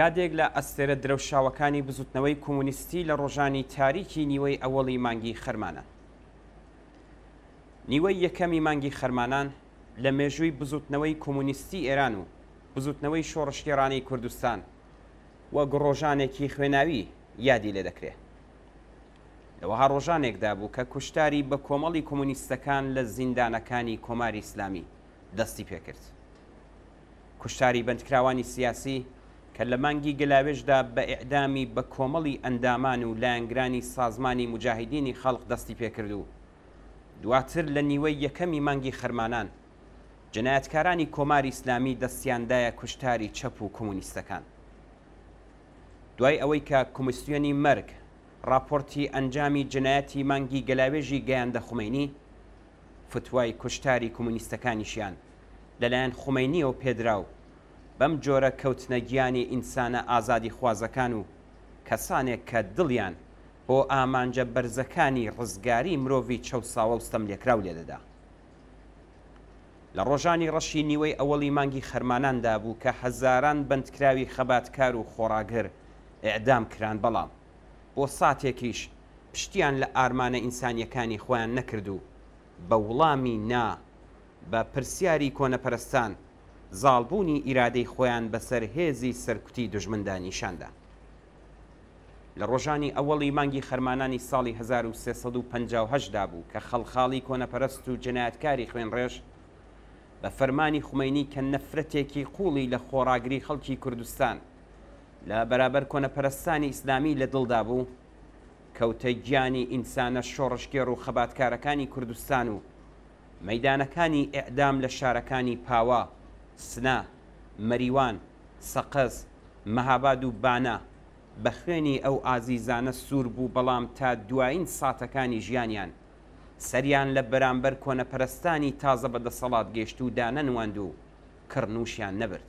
یادێک لە ئەستێرە درەوشاوەکانی بزوتنەوەی کۆمونیستی لە ڕۆژانی تاریکی نیوەی ئەوەڵی مانگی خەرمانە. نیوەی یەکەمی مانگی خەرمانان لە مێژووی بزوتنەوەی کۆمونیستی ئێران و بزوتنەوەی شۆڕشگێرانی کوردستان وە گڕۆژانێکی خوێناوی یادی لێ دەکرێت. لەوەها ڕۆژانێکدا بوو کە کوشتاری بە کۆمەڵی کۆمونیستەکان لە زیندانەکانی کۆماری ئیسلامی دەستی پێکرد. کوشتاری بەندکراوانی سیاسی کە لە مانگی گلاوێژدا بە ئعدامی بە کۆمەڵی ئەندامان و لایەنگرانی سازمانی مجاهدینی خەڵق دەستی پێکردو دواتر لە نیوەی یەکەمی مانگی خەرمانان جنایەتکارانی کۆماری ئیسلامی دەستیاندایە کوشتاری چەپ و کۆمونیستەکان دوای ئەوەی کە کمیسیۆنی مەرگ راپۆرتی ئەنجامی جنایەتی مانگی گەلاوێژی گەیاندە خومینی فتوای کوشتاری کۆمونیستەکانیشیان لەلایەن خومینیەوە پێدراو بەم جۆرە کەوتنەگیانی ئینسانە ئازادی خوازەکان و کەسانێک کە دڵیان بۆ ئامانجە بەرزەکانی ڕزگاری مرۆڤی چەساوە وستەم لێکرااو لێدەدا. لە ڕۆژانی ڕەشی نیوەی ئەوەڵی مانگی خەرماناندا بوو کە هەزاران بندکراوی خەباتکار و خۆراگر ئەعدام کران بەڵام بۆ ساتێکیش پشتیان لە ئارمانە ئینسانیەکانی خۆیان نەکردو بە وڵامی نا بە پرسیاری کۆنەپەرستان زالبوونی ئیرادەی خۆیان بەسەر هێزی سەرکوتی دژمندانیشاندا. لە ڕۆژانی ئەوەڵی مانگی خەرمانانی ساڵی 1350دا بوو کە خەڵخاڵی کۆنەپەرست و جنایەتکاری خوێنڕێژ بە فەرمانی خومینی کە نەفرەتێکی قوڵی لە خۆراگری خەڵکی کوردستان لە بەرابەر کۆنەپەرستانی ئیسلامی لە دڵدا بوو کەوتە گیانی ئینسانە شۆڕشکێر و خەباتکارەکانی کوردستان و مەدانەکانی ئەعدام لە شارەکانی پاوا سنا مەریوان سەقەز مەهاباد و بانا بە خوێنی ئەو ئازیزانە سوور بوو بەڵام تا دوایین ساتەکانی ژیانیان سەریان لە بەرامبەر کۆنەپەرستانی تازە بەدەسەڵات گەشت و دانەنواند و کڕنووشیان نەبرد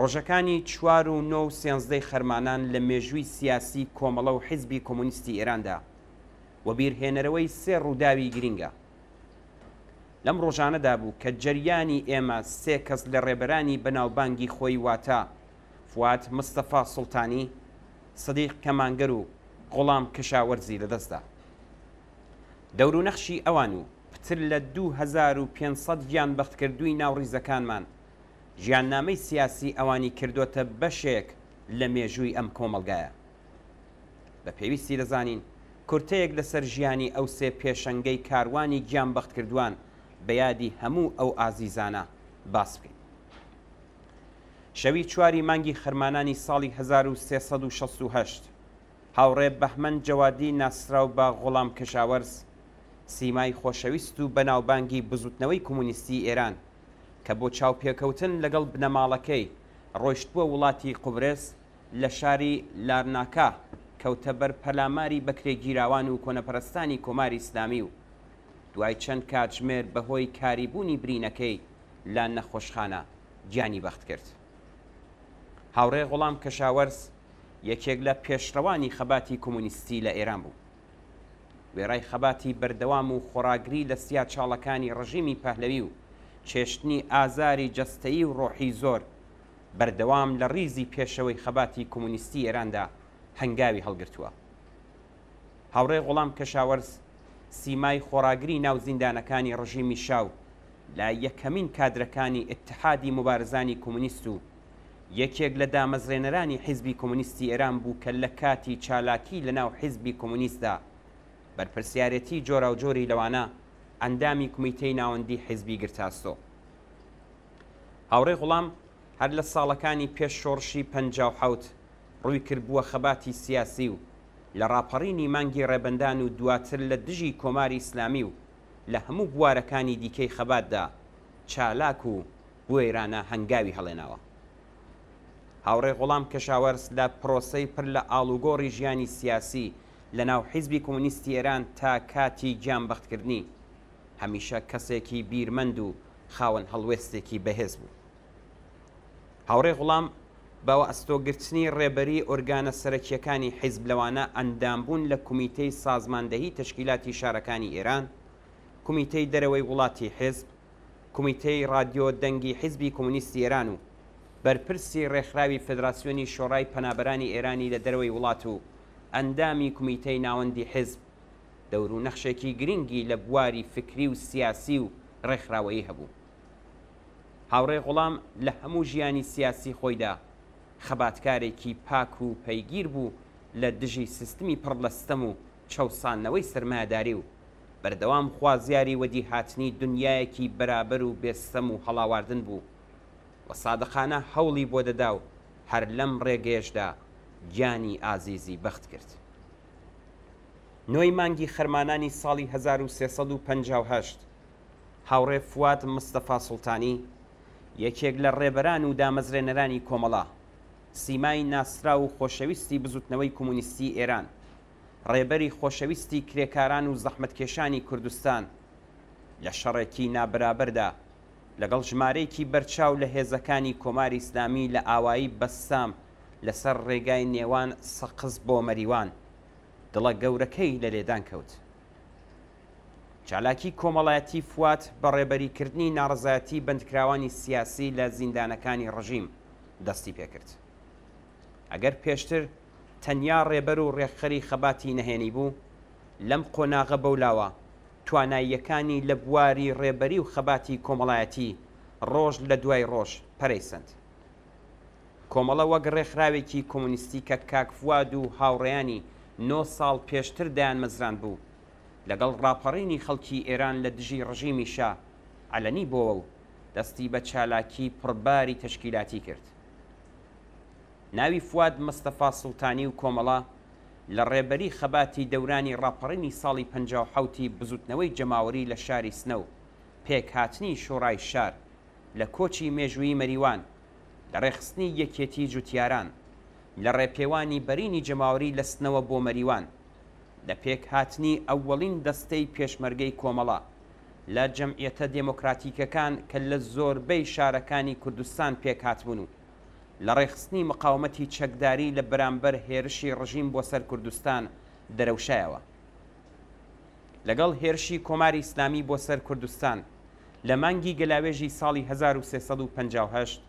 ڕۆژەکانی چوار و 1970 خەرمانان لە مێژووی سیاسی کۆمەڵە و حیزبی کۆمونیستی ئێراندا وەبیرهێنەرەوەی سێ ڕووداوی گرینگە لەم ڕۆژانەدا بوو کە جەریانی ئێمە سێ کەس لە ڕێبەرانی بەناوبانگی خۆی واتە فات مستەفا سڵتانی سەدیق کەمانگەر و غڵام کەشاوەرزی لەدەستدا دەور و نەخشی ئەوان و پتر لە 2500 گیان بەختکردووی ناوڕیزەکانمان ژیاننامەی سیاسی ئەوانی کردوتە بەشێک لە مێژووی ئەم کۆمەلگایە بە پێویستی دەزانین کورتەیەک لەسەر ژیانی ئەو سێ پێشەنگەی کاروانی گیان بەختکردوان بەیادی هەموو ئەو ئازیزانە باس بکەین. شەوی چواری مانگی خەرمانانی ساڵی 1368 هاوڕێ بەحمەن جەوادی ناسرااو بە غوڵام کەشاوەرز سیمای خۆشەویست و بەناوبانگی بزوتنەوەی کۆمونیستی ئێران کە بۆ چاوپێکەوتن لەگەڵ بنەماڵەکەی ڕۆیشتبووە وڵاتی قوبرس لە شاری لارناکا کەوتە بەر پەلاماری بەکرێگیراوان و کۆنەپەرستانی کۆماری ئسلامی و دوای چەند کاتژمێر بەهۆی کاریبوونی برینەکەی لە نەخۆشخانە گیانی بەخت کرد. هاوڕێ غڵام کەشاوەرز یەکێک لە پێشڕەوانی خەباتی کۆمونیستی لە ئێران بوو. وێڕای خەباتی بەردەوام و خۆراگری لە سیا چاڵەکانی ڕژیمی پەهلەوی و چێشتنی ئازاری جەستایی و ڕۆحی زۆر بەردەوام لە ریزی پێشەوەی خەباتی کۆمونیستی ئێراندا هەنگاوی هەڵگرتووە. هاوڕێ غڵام کەشاوەرز سیمای خۆراگری ناو زیندانەکانی ڕژیمی شاو لا یەکەمین کادرەکانی اتحادی مبارزانی کۆمونیست و یەکێک لە دامەزرێنەرانی حیزبی کۆمونیستی ئێران بوو کە لە کاتی چالاکی لە ناو حیزبی کۆمونیستدا بەرپرسیارەتی جۆرا و جۆری لەوانە ئەندامی کمیتەی ناوەندی حیزبی گرتاسۆ هاوڕێی غوڵام هەر لە ساڵەکانی پێش شۆڕشی 5 ڕووی کردبووە خەباتی سیاسی و لە ڕاپەڕینی مانگی ڕێبندان و دواتر لە دژی کۆماری ئسلامی و لە هەموو بوارەکانی دیکەی خەباتدا چالاک و بۆێرانە هەنگاوی هەڵێناوە هاوڕێ غڵام کەشاوەرس لە پرۆسەی پر لە ئالوگۆڕی ژیانی سیاسی لە ناو حیزبی کۆمونیستی ئێران تا کاتی گیانبختکردنی هەمیشە کەسێکی بیرمەند و خاوەن هەڵوێستێکی بەهێز بوو هاوڕێ غڵام باوە ئەستۆگرتنی ڕێبەری ئۆرگانە سەرەکیەکانی حیزب لەوانە ئەندامبوون لە کومیتەی سازماندەهی تشکیلاتی شارەکانی ئێران کومیتەی دەرەوەی وڵاتی حیزب کومیتەی رادیۆ دەنگی حیزبی کۆمونیستی ئێران و بەرپرسی ڕێکخراوی فدراسیۆنی شۆڕای پەنابەرانی ئێرانی لە دەرەوەی وڵات و ئەندامی کومیتەی ناوەندی حیزب دەور و نەخشێکی گرنگی لە بواری فکری و سیاسی و ڕێکخراوەیی هەبوو هاوڕێ غوڵام لە هەموو ژیانی سیاسی خۆیدا خەباتکارێکی پاک و پەیگیر بوو لە دژی سیستمی پڕ لەستەم و چاوسانەوەی سرماداری و بەردەوام خوازیاری وەدی هاتنی دنیایەکی بەرابەر و بێستەم و هەڵاواردن بوو وە سادەخانە هەوڵی بۆ دەدا و هەر لەم ڕێگەیشدا گیانی ئازیزی بەخت کرد. نوۆی مانگی خەرمانانی ساڵی 1358 هاوڕێ فوات مستەفا سوڵتانی یەکێک لە ڕێبەران و دامەزرێنەرانی کۆمەڵە سیمای ناسرا و خۆشەویستی بزوتنەوەی کۆمونیستی ئێران ڕێبەری خۆشەویستی کرێکاران و زەحمەتکێشانی کوردستان لە شەڕێکی نابرابردا لەگەڵ ژمارەیەکی بەرچاو لە هێزەکانی کۆماری ئیسلامی لە ئاوایی بەسسام لەسەر ڕێگای نێوان سەقز بۆ مەریوان دڵە گەورەکەی لە لێدان کەوت. چالاکی کۆمەڵایەتی فوات بە ڕێبەریکردنی ناڕزایەتی بندکراوانی سیاسی لە زیندانەکانی ڕژیم دەستی پێکرد. ئەگەر پێشتر تەنیا ڕێبەر و ڕێخەری خەباتی نەهێنی بوو لەم قۆناغە بەولاوە تواناییەکانی لە بواری ڕێبەری و خەباتی کۆمەڵایەتی ڕۆژ لە دوای ڕۆژ پەرەیسند کۆمەڵە وەک ڕێکخراوێکی کۆمونیستی کە کاکفواد و هاوڕێیانی 9 ساڵ پێشتر دایان مەزران بوو لەگەڵ ڕاپەڕینی خەڵکی ئێران لە دژی ڕژیمیشا ئەلەنی بۆەوە و دەستی بە چالاکی پڕباری تەشکیلاتی کرد ناوی فواد مستەفا سوڵتانی و کۆمەڵا لە ڕێبەری خەباتی دەورانی ڕاپەڕینی ساڵی 1950 بزوتنەوەی جەماوەری لە شاری سنە و پێکهاتنی شۆڕای شار لە کۆچی مێژووی مەریوان لە ڕێخستنی یەکێتی جوتیاران لە ڕێپێوانی بەرینی جەماوەری لە سنەوە بۆ مەریوان لە پێکهاتنی ئەوەڵین دەستەی پێشمەرگەی کۆمەڵا لە جەمعیەتە دموکراتیکەکان کە لە زۆربەی شارەکانی کوردستان پێکهاتبوون و لە ڕێخستنی مقاومەتی چەکداری لە بەرامبەر هێرشی ڕژیم بۆ سەر کوردستان دەرەوشایەوە لەگەڵ هێرشی کۆماری ئسلامی بۆ سەر کوردستان لە مانگی گەلاوێژی ساڵی 1358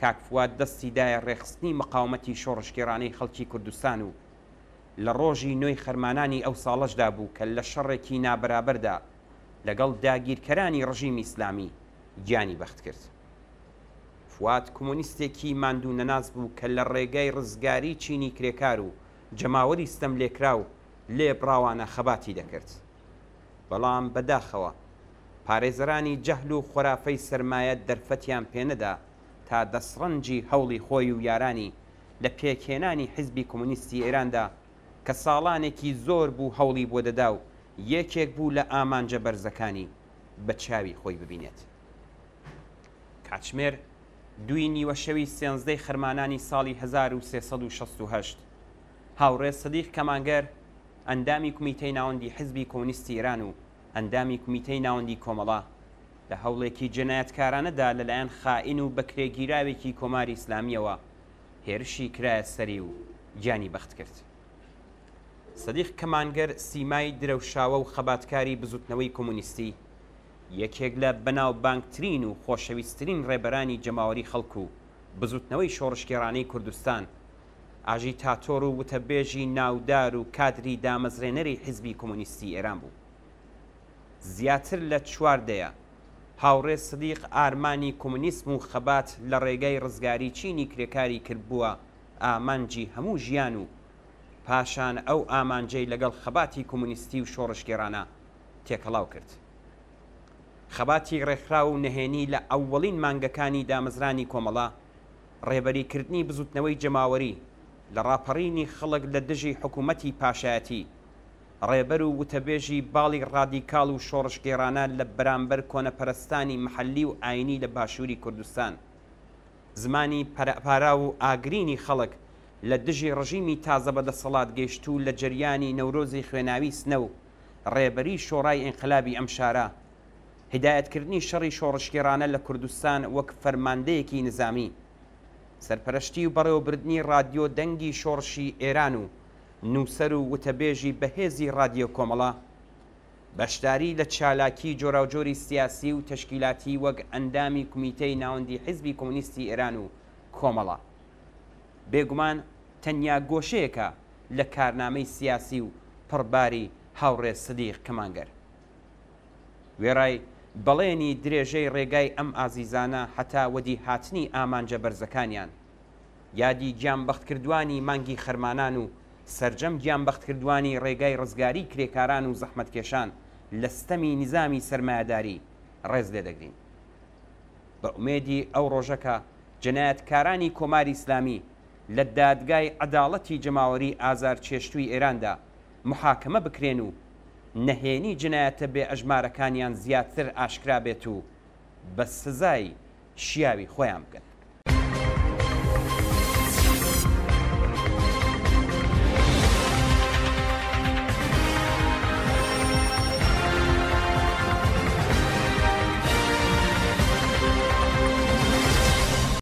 کاکفوات دەستیدایە ڕێخستنی مقاومەتی شۆڕشگێرانەی خەڵکی کوردستان و لە ڕۆژی نوێی خەرمانانی ئەو ساڵەشدا بوو کە لە شەڕێکی نابرابەردا لەگەڵ داگیرکەرانی ڕژیم ئیسلامی گیانی بەخت کرد. فوات کۆمونیستێکی ماندوو نەناز بوو کە لە ڕێگای ڕزگاری چینی کرێکار و جەماوەری ستەم لێکراو لێ براوانە خەباتی دەکرد بەڵام بەداخەوە پارێزەرانی جەهل و خۆرافەی سرمایەت دەرفەتیان پێنەدا تا دەسڕەنجی هەوڵی خۆی و یارانی لە پێکهێنانی حیزبی کۆمونیستی ئێراندا کە ساڵانێکی زۆر بوو هەوڵی بۆ دەدا و یەکێک بوو لە ئامانجە بەرزەکانی بە چاوی خۆی ببینێت. کاتژمێر دوی نیوە شەوی سێنزدەی خەرمانانی ساڵی 1368 هاوڕێ سەدیق کەمانگەر ئەندامی کومیتەی ناوەندی حزبی کۆنیستی ئیران و ئەندامی کومیتەی ناوەندی کۆمەڵا لە هەوڵێکی جنایەتکارانەدا لەلایەن خائین و بەکرێگیراوێکی کۆماری ئسلامیەوە هێرشی کرایە سەری و گیانی بەخت کرد. سەدیق کەمانگەر سیمای درەوشاوە و خەباتکاری بزوتنەوەی کۆمونیستی یەکێک لە بەناوبانگترین و خۆشەویستترین ڕێبەرانی جەماوەری خەڵکو و بزوتنەوەی شۆڕشگێڕانەی کوردستان ئاژی تاتۆر و وتەبێژی ناودار و کادری دامەزرێنەری حیزبی کۆمونیستی ئێران بوو زیاتر لە چواردەیە هاوڕێ سدیق ئارمانی کۆمونیسم و خەبات لە ڕێگەی ڕزگاری چینی کرێکاری کردبووە ئامانجی هەموو ژیان و پاشان ئەو ئامانجەی لەگەڵ خەباتی کۆمونیستی و شۆڕشگێرانە تێکەڵاو کرد. خەباتی ڕێکخرا و نهێنی لە ئەوەڵین مانگەکانی دامەزرانی کۆمەڵا ڕێبەریکردنی بزوتنەوەی جەماوەری لە ڕاپەڕینی خەڵک لە دژی حکوومەتی پاشایەتی ڕێبەر و وتەبێژی باڵی ڕادیکاڵ و شۆڕشگێرانە لە بەرامبەر کۆنەپەرستانی محەلی و ئاینی لە باشووری کوردستان زمانی پەرەپارا و ئاگرینی خەڵک لە دژی ڕژیمی تازە بەدەسەڵات گەیشت و لە جریانی نەورۆزی خوێناوی سنە و ڕێبەری شۆڕای ئینقلابی ئەم شارە هدایەتکردنی شەڕی شۆڕشگێرانە لە کوردستان وەک فەرماندەیەکی نظامی سەرپەرشتی و بەڕێوەبردنی رادیۆ دەنگی شۆڕشی ئێران و نووسەر و وتەبێژی بەهێزی رادیۆ کۆمەڵە بەشداری لە چالاکی جۆراوجۆری سیاسی و تشکیلاتی وەک ئەندامی کمیتەی ناوەندی حیزبی کۆمونیستی ئێران و کۆمەڵە بێگومان تەنیا گۆشەیەکە لە کارنامەی سیاسی و پڕباری هاوڕێ سدیق کەمانگەر وێڕای بەڵێنی درێژەی ڕێگای ئەم ئازیزانە حتا وەدی هاتنی ئامانجە بەرزەکانیان یادی گیانبختکردوانی مانگی خەرمانان و سرجەم گیانبختکردوانی ڕێگای ڕزگاری کرێکاران و زەحمەتکێشان لە ستەمی نظامی سرمایهداری ڕێز لێ دەگرین بە ئومێدی ئەو ڕۆژەکە جەنایەتکارانی کۆماری ئیسلامی لە دادگای عداڵەتی جەماوەری ئازار چێشتوی ئێراندا محاکەمە بکرێن و نەهێنی جنایەتە بێ ئەژمارەکانیان زیاتر ئاشکرا بێت و بە سزای شیاوی خۆیان بکەن